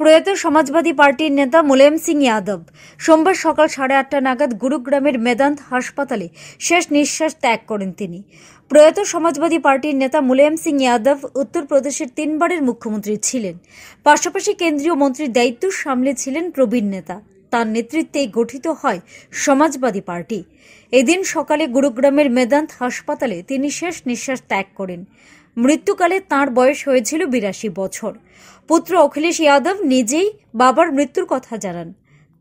প্রয়াত সমাজবাদী পার্টির নেতা মুলায়ম সিং যাদব সোমবার সকাল সাড়ে আটটা নাগাদ গুরুগ্রামের মেদান্ত হাসপাতালে শেষ নিঃশ্বাস ত্যাগ করেন তিনি প্রয়াত সমাজবাদী পার্টির নেতা মুলায়ম সিং যাদব উত্তরপ্রদেশের তিনবারের মুখ্যমন্ত্রী ছিলেন পাশাপাশি কেন্দ্রীয় মন্ত্রীর দায়িত্ব সামলেছিলেন প্রবীণ নেতা তার নেতৃত্বে গঠিত হয় সমাজবাদী পার্টি এদিন সকালে গুরুগ্রামের মেদান্ত হাসপাতালে তিনি শেষ নিঃশ্বাস ত্যাগ করেন মৃত্যুকালে তার বয়স হয়েছিল বিরাশি বছর পুত্র অখিলেশ যাদব নিজেই বাবার মৃত্যুর কথা জানান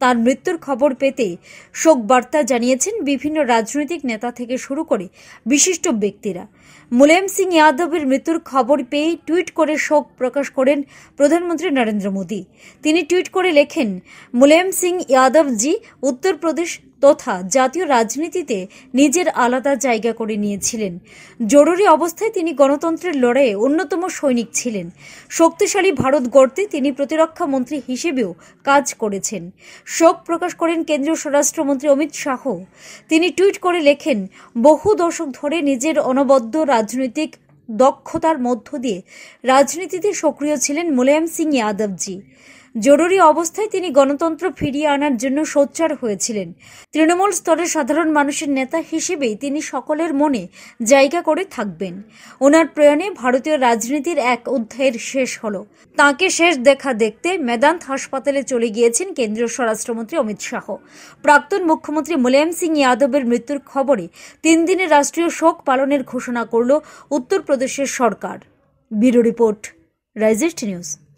তার মৃত্যুর খবর পেতে শোক বার্তা জানিয়েছেন বিভিন্ন রাজনৈতিক নেতা থেকে শুরু করে বিশিষ্ট ব্যক্তিরা মুলায়ম সিং যাদবের মৃত্যুর খবর পেয়ে টুইট করে শোক প্রকাশ করেন প্রধানমন্ত্রী নরেন্দ্র মোদী তিনি টুইট করে লেখেন মুলায়ম সিং যাদবজি উত্তরপ্রদেশ তথা জাতীয় রাজনীতিতে নিজের আলাদা জায়গা করে নিয়েছিলেন জরুরি অবস্থায় তিনি গণতন্ত্রের লড়াইয়ে অন্যতম সৈনিক ছিলেন শক্তিশালী ভারত গড়তে তিনি প্রতিরক্ষা মন্ত্রী হিসেবেও কাজ করেছেন শোক প্রকাশ করেন কেন্দ্রীয় স্বরাষ্ট্রমন্ত্রী অমিত শাহ তিনি টুইট করে লেখেন বহু দশক ধরে নিজের অনবদ্য রাজনৈতিক দক্ষতার মধ্য দিয়ে রাজনীতিতে সক্রিয় ছিলেন মুলায়ম সিং যাদবজি জরুরি অবস্থায় তিনি গণতন্ত্র ফিরিয়ে আনার জন্য সোচ্চার হয়েছিলেন তৃণমূল স্তরে সাধারণ মানুষের নেতা হিসেবেই তিনি সকলের মনে জায়গা করে থাকবেন ওনার প্রয়াণে ভারতীয় রাজনীতির এক অধ্যায়ের শেষ হল তাকে শেষ দেখা দেখতে মেদান্ত হাসপাতালে চলে গিয়েছেন কেন্দ্রীয় স্বরাষ্ট্রমন্ত্রী অমিত শাহ প্রাক্তন মুখ্যমন্ত্রী মুলায়ম সিং যাদবের মৃত্যুর খবরে তিন দিনের রাষ্ট্রীয় শোক পালনের ঘোষণা করল উত্তরপ্রদেশের সরকার ব্যুরো রিপোর্ট রাইজেস্ট নিউজ